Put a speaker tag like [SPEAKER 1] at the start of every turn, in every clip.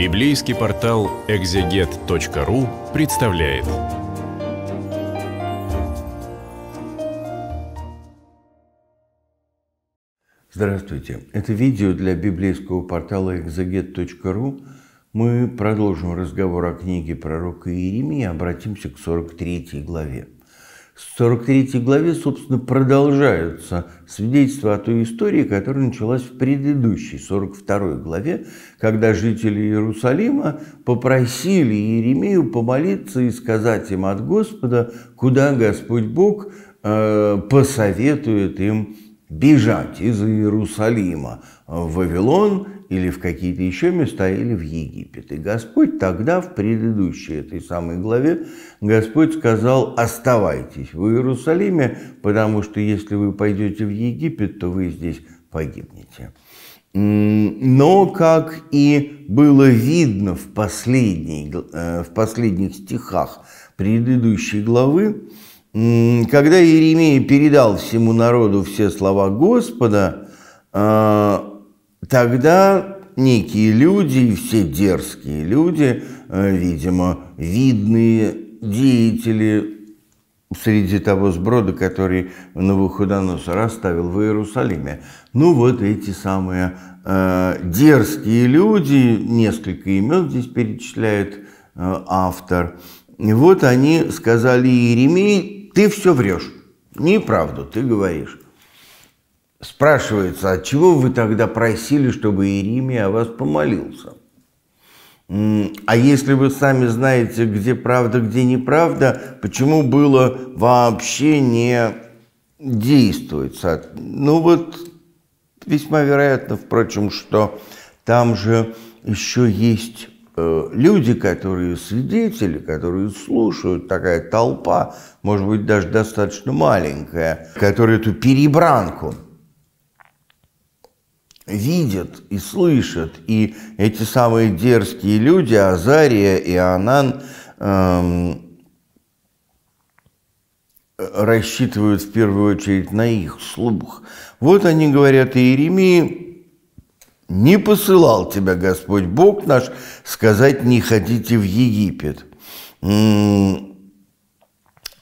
[SPEAKER 1] Библейский портал экзегет.ру представляет. Здравствуйте! Это видео для библейского портала экзегет.ру. Мы продолжим разговор о книге пророка Иеремии и обратимся к 43 главе в 43 главе, собственно, продолжаются свидетельства о той истории, которая началась в предыдущей 42 главе, когда жители Иерусалима попросили Иеремию помолиться и сказать им от Господа, куда Господь Бог э, посоветует им бежать из Иерусалима в Вавилон или в какие-то еще места, или в Египет. И Господь тогда, в предыдущей этой самой главе, Господь сказал, оставайтесь в Иерусалиме, потому что если вы пойдете в Египет, то вы здесь погибнете. Но, как и было видно в, э, в последних стихах предыдущей главы, когда Иеремия передал всему народу все слова Господа, а, Тогда некие люди, все дерзкие люди, э, видимо, видные деятели среди того сброда, который Навуходоносор оставил в Иерусалиме. Ну вот эти самые э, дерзкие люди, несколько имен здесь перечисляет э, автор. И вот они сказали Иеремии, ты все врешь, неправду ты говоришь. Спрашивается, от «А чего вы тогда просили, чтобы Иеремия о вас помолился? А если вы сами знаете, где правда, где неправда, почему было вообще не действовать? Ну вот, весьма вероятно, впрочем, что там же еще есть э, люди, которые свидетели, которые слушают, такая толпа, может быть, даже достаточно маленькая, которая эту перебранку видят и слышат. И эти самые дерзкие люди, Азария и Анан, эм, рассчитывают в первую очередь на их слух. Вот они говорят Иеремии, «Не посылал тебя Господь Бог наш сказать, не ходите в Египет»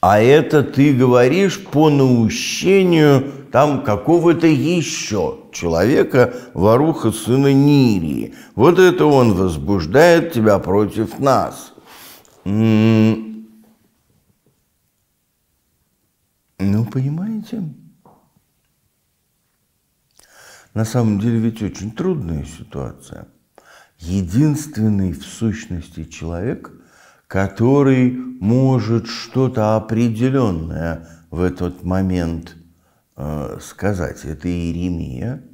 [SPEAKER 1] а это ты говоришь по наущению там какого-то еще человека, воруха сына Нирии. Вот это он возбуждает тебя против нас. Ну, понимаете? На самом деле ведь очень трудная ситуация. Единственный в сущности человек – который может что-то определенное в этот момент э, сказать. Это Иеремия.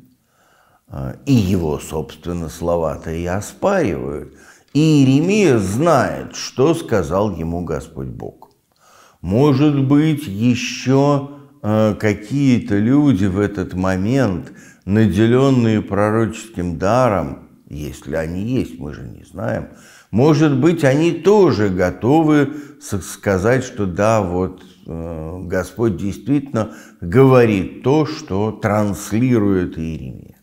[SPEAKER 1] Э, и его, собственно, слова-то и оспаривают. И Иеремия знает, что сказал ему Господь Бог. Может быть, еще э, какие-то люди в этот момент, наделенные пророческим даром – если они есть, мы же не знаем. Может быть, они тоже готовы сказать, что да, вот э, Господь действительно говорит то, что транслирует Иеремия.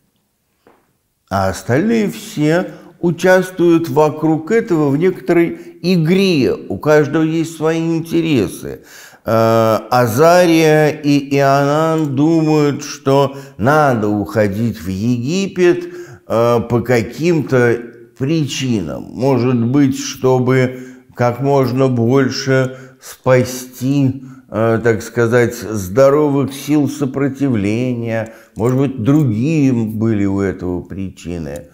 [SPEAKER 1] А остальные все участвуют вокруг этого в некоторой игре. У каждого есть свои интересы. Э, Азария и Иоанн думают, что надо уходить в Египет – Э, по каким-то причинам. Может быть, чтобы как можно больше спасти, э, так сказать, здоровых сил сопротивления. Может быть, другие были у этого причины.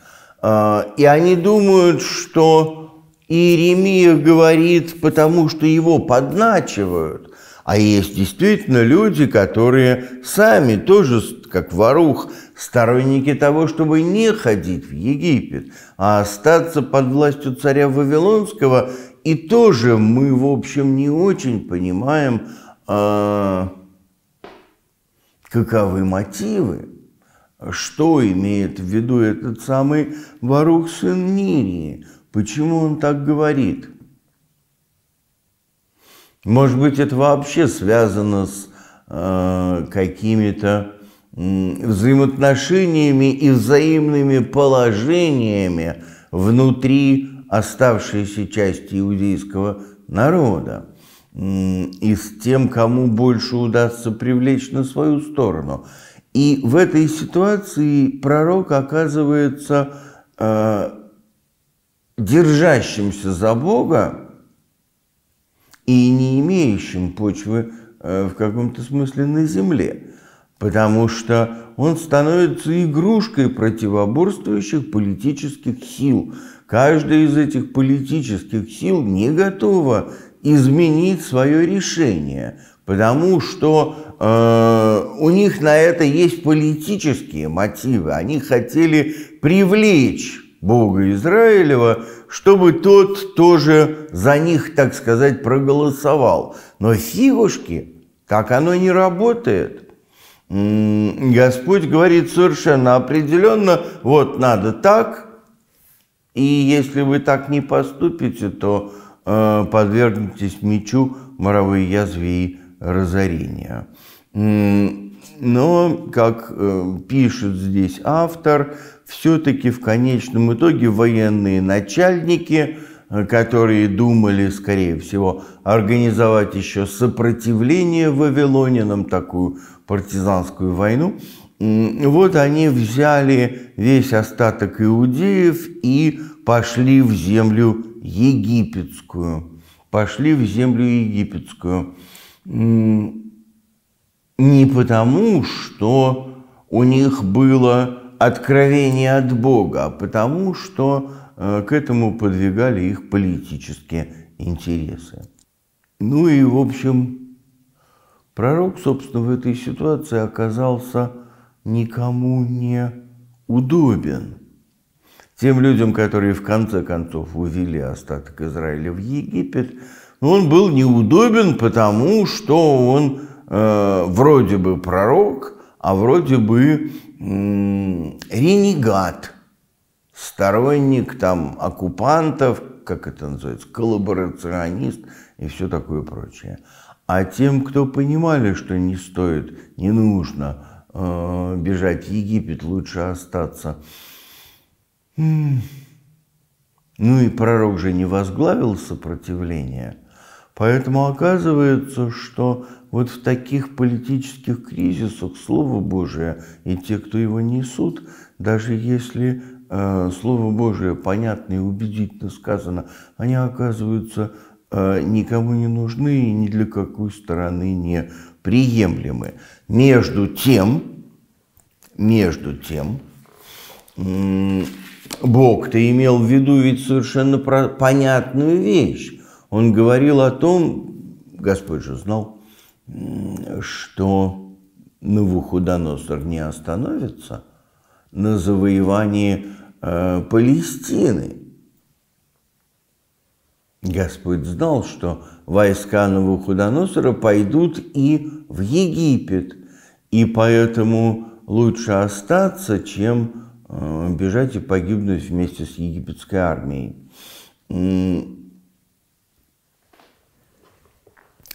[SPEAKER 1] Э, и они думают, что Иеремия говорит, потому что его подначивают. А есть действительно люди, которые сами тоже как ворух, сторонники того, чтобы не ходить в Египет, а остаться под властью царя Вавилонского, и тоже мы, в общем, не очень понимаем, а, каковы мотивы, что имеет в виду этот самый ворух сын Нирии, почему он так говорит. Может быть, это вообще связано с э, какими-то взаимоотношениями и взаимными положениями внутри оставшейся части иудейского народа и с тем, кому больше удастся привлечь на свою сторону. И в этой ситуации пророк оказывается э, держащимся за Бога и не имеющим почвы э, в каком-то смысле на земле потому что он становится игрушкой противоборствующих политических сил. Каждая из этих политических сил не готова изменить свое решение, потому что э, у них на это есть политические мотивы. Они хотели привлечь Бога Израилева, чтобы тот тоже за них, так сказать, проголосовал. Но фигушки, так оно не работает – Господь говорит совершенно определенно, вот надо так, и если вы так не поступите, то э, подвергнетесь мечу моровые язвы и разорения. Но, как э, пишет здесь автор, все-таки в конечном итоге военные начальники, э, которые думали, скорее всего, организовать еще сопротивление вавилонянам такую партизанскую войну, вот они взяли весь остаток иудеев и пошли в землю египетскую. Пошли в землю египетскую. Не потому, что у них было откровение от Бога, а потому, что э, к этому подвигали их политические интересы. Ну и, в общем, Пророк, собственно, в этой ситуации оказался никому не удобен. Тем людям, которые в конце концов увели остаток Израиля в Египет, ну, он был неудобен, потому что он э, вроде бы пророк, а вроде бы э, ренегат, сторонник там оккупантов, как это называется, коллаборационист и все такое прочее. А тем, кто понимали, что не стоит, не нужно э, бежать в Египет, лучше остаться. Ну и пророк же не возглавил сопротивление. Поэтому оказывается, что вот в таких политических кризисах Слово Божие и те, кто его несут, даже если э, Слово Божие понятно и убедительно сказано, они оказываются Э, никому не нужны и ни для какой стороны не приемлемы. Между тем, между тем, Бог-то имел в виду ведь совершенно понятную вещь. Он говорил о том, Господь же знал, что Навуходоносор не остановится на завоевании э, Палестины – Господь знал, что войска Навуходоносора пойдут и в Египет, и поэтому лучше остаться, чем э, бежать и погибнуть вместе с египетской армией.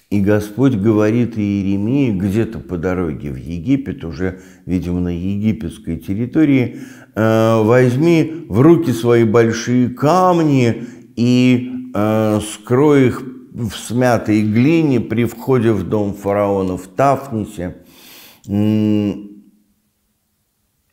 [SPEAKER 1] И Господь говорит Иеремии где-то по дороге в Египет, уже, видимо, на египетской территории, «Э, «Возьми в руки свои большие камни и э, скрой их в смятой глине при входе в дом фараона в Тафнисе.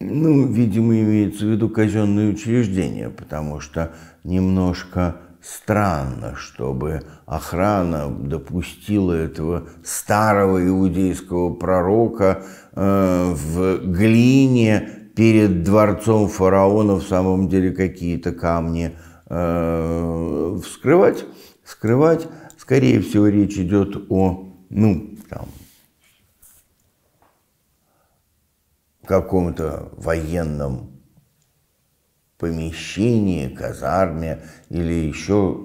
[SPEAKER 1] Ну, видимо, имеется в виду казенные учреждения, потому что немножко странно, чтобы охрана допустила этого старого иудейского пророка э, в глине перед дворцом фараона в самом деле какие-то камни – Э, вскрывать. Скрывать, скорее всего, речь идет о, ну, там, каком-то военном помещении, казарме или еще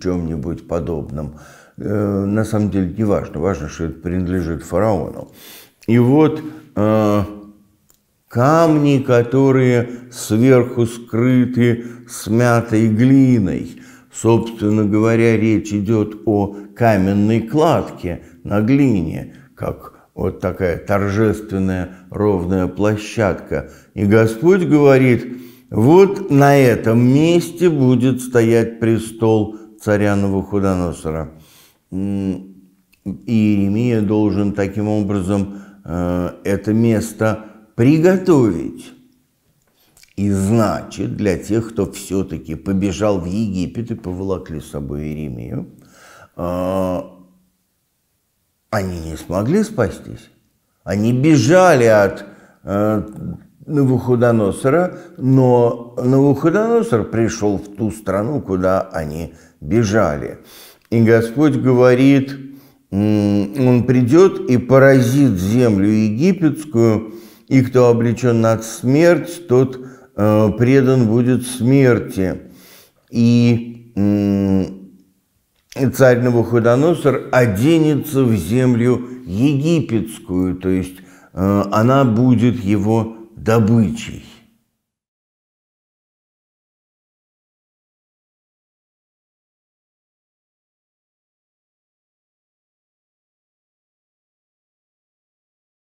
[SPEAKER 1] чем-нибудь подобном. Э, на самом деле не важно, важно, что это принадлежит фараону. И вот э, камни, которые сверху скрыты смятой глиной. Собственно говоря, речь идет о каменной кладке на глине, как вот такая торжественная ровная площадка. И Господь говорит, вот на этом месте будет стоять престол царя Новохудоносора. И Иеремия должен таким образом э, это место приготовить. И значит, для тех, кто все-таки побежал в Египет и поволокли с собой Иеремию, а, они не смогли спастись. Они бежали от э, Навуходоносора, но Навуходоносор пришел в ту страну, куда они бежали. И Господь говорит, он придет и поразит землю египетскую – и кто облечен над смерть, тот э, предан будет смерти. И э, царь Навуходоносор оденется в землю египетскую, то есть э, она будет его добычей.